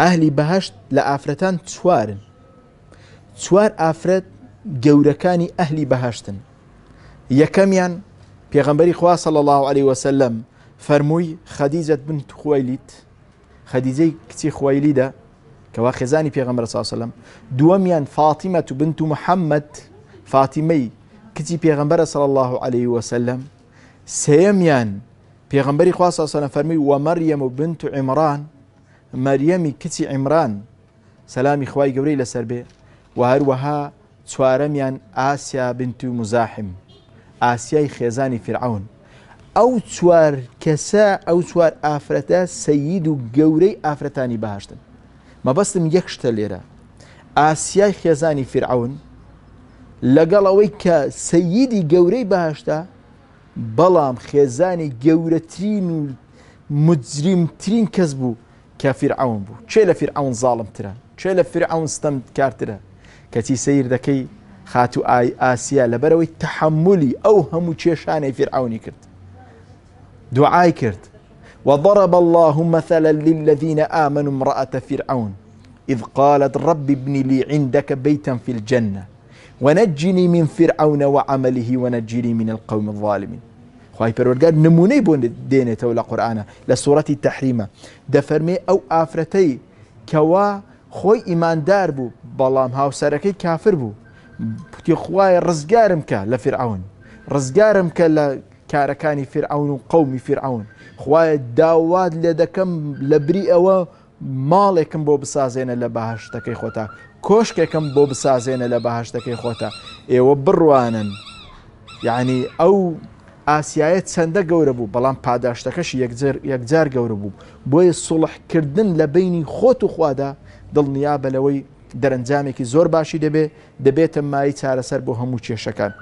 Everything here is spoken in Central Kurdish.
اهلی بهشت لە ئافرەتان چوارن چوار افرت گەورەکانی اهلی بهشتن یکمیان پیغمبری خواه صلی الله عليه وسلم فەرمووی خەدیجەت بن خوایلیت خەدیجەی کچی خوایلیدا کەوا خێزانی پێغەمبەر ساسەلم دووەمیان فاتیمە و بنت و محەممەد فاتیمەی کچی پێغەمبەرە صلی الله عليه وسلم سێمیان پێغەمبەری خوا ساسەلم فەرمی وەمەریەم و بنت و عمران مەریەمی کچی عیمران سەلامی خوای گەورەی لەسەر بێ و هەروەها چوارەمیان ئاسیا بنت و مزاحم ئاسیای خێزانی فرعون ئەو چوار کەسە ئەو چوار ئافرەتە سەید و گەورەی ئافرەتانی بەهاشتن مەبەستم یەکشتە لێرە ئاسیای خێزانی فرعون لەگەڵ ئەوەی کە سەیدی گەورەی بەهاشتا بەڵام خێزانی گەورەترین و مجرمترین کەس بوو كفرعون فیرعون بوو چێ ظالم فیرعون چه چێ لە فرعون ستەم کارترە كتي سير دەکەی خاتو آي آسيا لەبەرەوەی تحملی ئەو هەموو کێشانەی فرعوني كرت دعاي كرت وضرب الله مثلا للذين آمنوا امرأة فرعون إذ قالت رب ابن لي عندك بيتا في الجنة ونجني من فرعون وعمله ونجني من القوم الظالمين خی پەروەرگار نمونەی بۆ دێنێتەوە لە قورآانە لە سوورەتی تەحریمە دەفەرمێ ئەو ئافرەتەی کەوا خۆی ئیماندار بوو بەڵام هاوسەرەکەی کافر بوو پوتی خوای ڕزگارم کە لە فرعون ڕزگارم کە لە کارەکانی فرعون و قومی فرعون خوایە داوات لێ دەکەم لە بری ئەوە ماڵێکم بۆ بسازێنە لە بەهشتەکەی خۆتا کۆشکێکم بۆ بسازێنە لە بەهشتەکەی خۆتا ئێوە بڕوانن یعنی ئەو ئاسیایە چەندە گەورە بوو بەڵام پاداشتەکەش یەکجار گەورە بوو بۆیە سوڵحکردن لە بینی خۆت و خوادا دڵنیا بەلەوەی دەرەنجامێکی زۆر باشی دەبێ دەبێتە مای چارەسەر بۆ هەموو کێشەکان.